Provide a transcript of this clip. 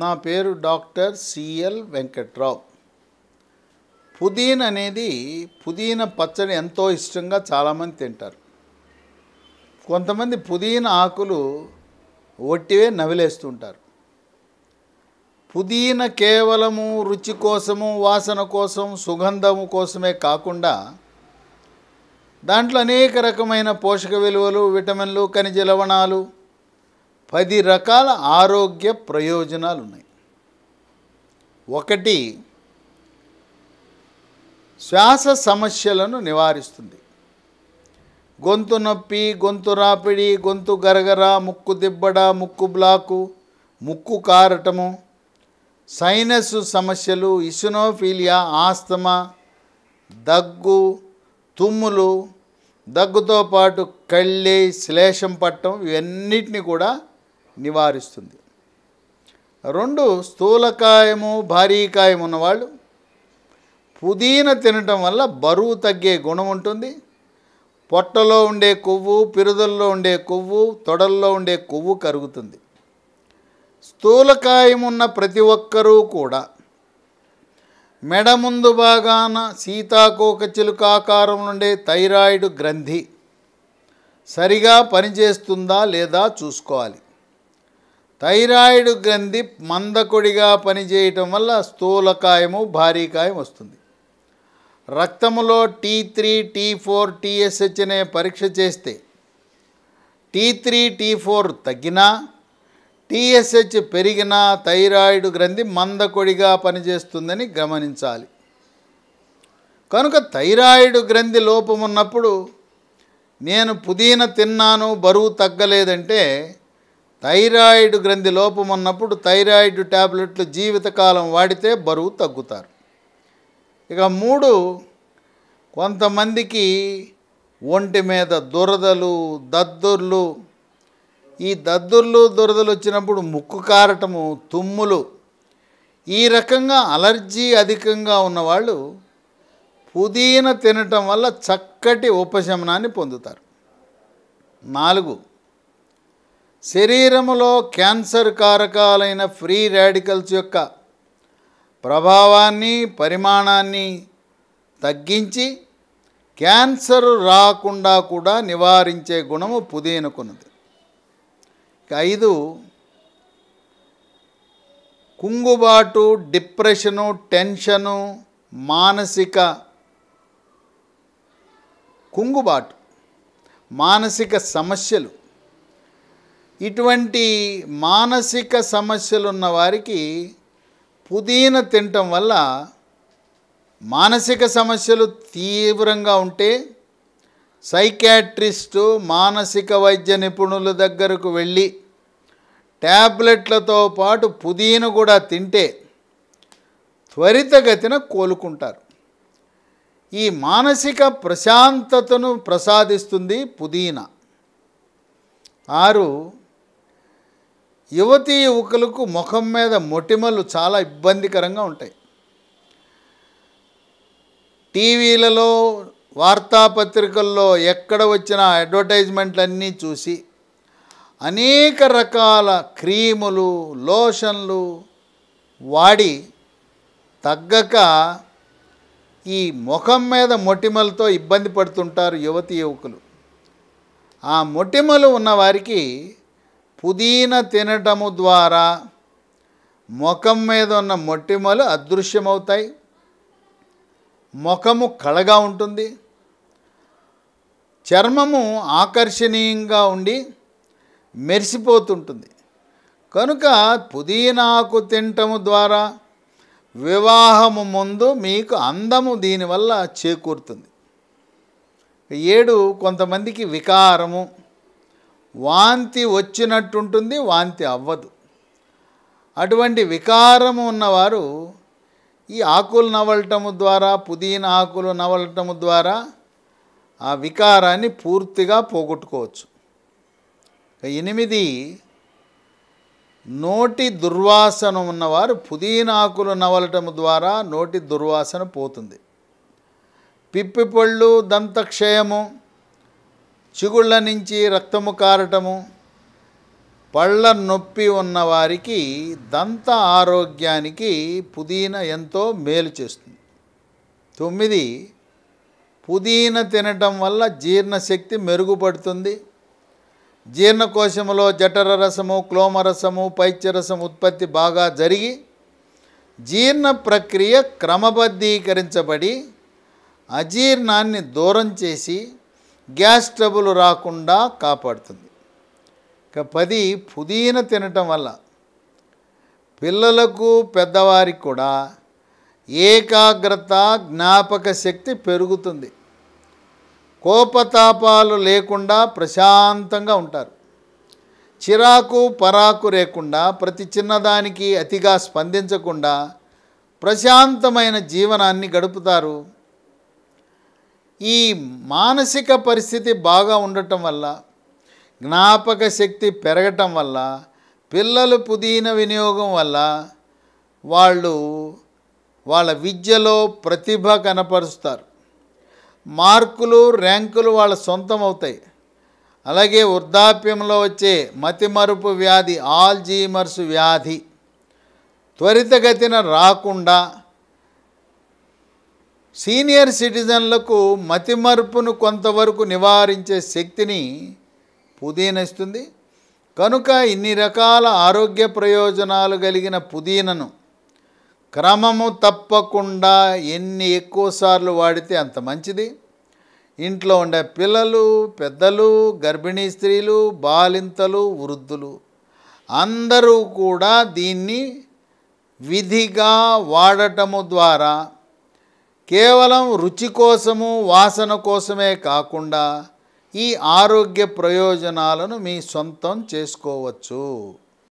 నా పేరు doctor CL Venkatrao పుదీన్ అనేది పుదీనా పచ్చడి ఎంతో ఇష్టంగా చాలామంది తింటారు కొంతమంది పుదీన ఆకులు ఒట్టివే నవిలేస్తుంటారు పుదీన కేవలము రుచి కోసము వాసన కోసం సుగంధము కోసమే కాకుండా దాంట్లో అనేక రకమైన పోషక విలువలు విటమిన్లు ఖనిజ లవణాలు పది రకాల ఆరోగ్య ప్రయోజనాలు ఉన్నాయి ఒకటి శ్వాస సమస్యలను నివారిస్తుంది గొంతు నొప్పి గొంతు రాపిడి గొంతు గరగర ముక్కు దిబ్బడ ముక్కు బ్లాకు ముక్కు కారటము సైనస్ సమస్యలు ఇసునోఫీలియా ఆస్తమా దగ్గు తుమ్ములు దగ్గుతో పాటు కళ్ళే శ్లేషం పట్టడం ఇవన్నిటిని కూడా నివారిస్తుంది రెండు స్థూలకాయము భారీకాయం ఉన్నవాళ్ళు పుదీనా తినటం వల్ల బరువు తగ్గే గుణం ఉంటుంది పొట్టలో ఉండే కొవ్వు పిరుదల్లో ఉండే కొవ్వు తొడల్లో ఉండే కొవ్వు కరుగుతుంది స్థూలకాయం ఉన్న ప్రతి ఒక్కరూ కూడా మెడ ముందు భాగాన సీతాకోక చిలుక ఆకారం నుండే థైరాయిడ్ గ్రంథి సరిగా పనిచేస్తుందా లేదా చూసుకోవాలి థైరాయిడ్ గ్రంథి మందకొడిగా పనిచేయటం వల్ల స్థూలకాయము భారీకాయం వస్తుంది రక్తములో T three T four TSH అనే పరీక్ష చేస్తే టీ త్రీ టీ ఫోర్ తగ్గినా టీఎస్హెచ్ పెరిగినా థైరాయిడ్ గ్రంథి మందకొడిగా పనిచేస్తుందని గమనించాలి కనుక థైరాయిడ్ గ్రంథి లోపం ఉన్నప్పుడు నేను పుదీనా తిన్నాను బరువు తగ్గలేదంటే థైరాయిడ్ గ్రంథి లోపం ఉన్నప్పుడు థైరాయిడ్ ట్యాబ్లెట్లు జీవితకాలం వాడితే బరువు తగ్గుతారు ఇక మూడు కొంతమందికి ఒంటి మీద దురదలు దద్దుర్లు ఈ దద్దుర్లు దురదలు వచ్చినప్పుడు ముక్కు కారటము తుమ్ములు ఈ రకంగా అలర్జీ అధికంగా ఉన్నవాళ్ళు పుదీనా తినటం వల్ల చక్కటి ఉపశమనాన్ని పొందుతారు నాలుగు శరీరములో క్యాన్సర్ కారకాలైన ఫ్రీ రాడికల్స్ యొక్క ప్రభావాన్ని పరిమాణాన్ని తగ్గించి క్యాన్సర్ రాకుండా కూడా నివారించే గుణము పుదీనకున్నది ఐదు కుంగుబాటు డిప్రెషను టెన్షను మానసిక కుంగుబాటు మానసిక సమస్యలు ఇటువంటి మానసిక సమస్యలు ఉన్న వారికి పుదీనా తినటం వల్ల మానసిక సమస్యలు తీవ్రంగా ఉంటే సైకాట్రిస్టు మానసిక వైద్య నిపుణుల దగ్గరకు వెళ్ళి ట్యాబ్లెట్లతో పాటు పుదీన కూడా తింటే త్వరితగతిన కోలుకుంటారు ఈ మానసిక ప్రశాంతతను ప్రసాదిస్తుంది పుదీనా ఆరు యువతీ యువకులకు ముఖం మీద మొటిమలు చాలా ఇబ్బందికరంగా ఉంటాయి టీవీలలో వార్తాపత్రికల్లో ఎక్కడ వచ్చిన అడ్వర్టైజ్మెంట్లన్నీ చూసి అనేక రకాల క్రీములు లోషన్లు వాడి తగ్గక ఈ ముఖం మీద మొటిమలతో ఇబ్బంది పడుతుంటారు యువతి యువకులు ఆ మొటిమలు ఉన్నవారికి పుదీనా తినటము ద్వారా ముఖం మీద ఉన్న మొట్టిమలు అదృశ్యమవుతాయి ముఖము కళగా ఉంటుంది చర్మము ఆకర్షణీయంగా ఉండి మెరిసిపోతుంటుంది కనుక పుదీనాకు తినటము ద్వారా వివాహము ముందు మీకు అందము దీనివల్ల చేకూరుతుంది ఏడు కొంతమందికి వికారము వాంతి వచ్చినట్టుంటుంది వాంతి అవ్వదు అటువంటి వికారము ఉన్నవారు ఈ ఆకులు నవలటము ద్వారా పుదీనా ఆకులు నవలటము ద్వారా ఆ వికారాన్ని పూర్తిగా పోగొట్టుకోవచ్చు ఎనిమిది నోటి దుర్వాసన ఉన్నవారు పుదీనా ఆకులు నవలటం ద్వారా నోటి దుర్వాసన పోతుంది పిప్పి పళ్ళు దంతక్షయము చిగుళ్ళ నుంచి రక్తము కారటము పళ్ళ నొప్పి ఉన్నవారికి దంత ఆరోగ్యానికి పుదీనా ఎంతో మేలు చేస్తుంది తొమ్మిది పుదీనా తినటం వల్ల జీర్ణశక్తి మెరుగుపడుతుంది జీర్ణకోశంలో జఠర రసము క్లోమరసము పైచ్యరసం ఉత్పత్తి బాగా జరిగి జీర్ణ ప్రక్రియ క్రమబద్ధీకరించబడి అజీర్ణాన్ని దూరం చేసి గ్యాస్ ట్రబుల్ రాకుండా కాపాడుతుంది ఇక పది పుదీన తినటం వల్ల పిల్లలకు పెద్దవారికి కూడా ఏకాగ్రత జ్ఞాపక శక్తి పెరుగుతుంది కోపతాపాలు లేకుండా ప్రశాంతంగా ఉంటారు చిరాకు పరాకు లేకుండా ప్రతి చిన్నదానికి అతిగా స్పందించకుండా ప్రశాంతమైన జీవనాన్ని గడుపుతారు ఈ మానసిక పరిస్థితి బాగా ఉండటం వల్ల జ్ఞాపక శక్తి పెరగటం వల్ల పిల్లలు పుదీన వినియోగం వల్ల వాళ్ళు వాళ్ళ విద్యలో ప్రతిభ కనపరుస్తారు మార్కులు ర్యాంకులు వాళ్ళ సొంతం అవుతాయి అలాగే వృద్ధాప్యంలో వచ్చే మతిమరుపు వ్యాధి ఆల్జీమర్స్ వ్యాధి త్వరితగతిన రాకుండా సీనియర్ సిటిజన్లకు మతిమరుపును కొంతవరకు నివారించే శక్తిని పుదీనస్తుంది కనుక ఇన్ని రకాల ఆరోగ్య ప్రయోజనాలు కలిగిన పుదీనను క్రమము తప్పకుండా ఎన్ని ఎక్కువసార్లు వాడితే అంత మంచిది ఇంట్లో ఉండే పిల్లలు పెద్దలు గర్భిణీ స్త్రీలు బాలింతలు వృద్ధులు అందరూ కూడా దీన్ని విధిగా వాడటము ద్వారా కేవలం రుచి కోసము వాసన కోసమే కాకుండా ఈ ఆరోగ్య ప్రయోజనాలను మీ సొంతం చేసుకోవచ్చు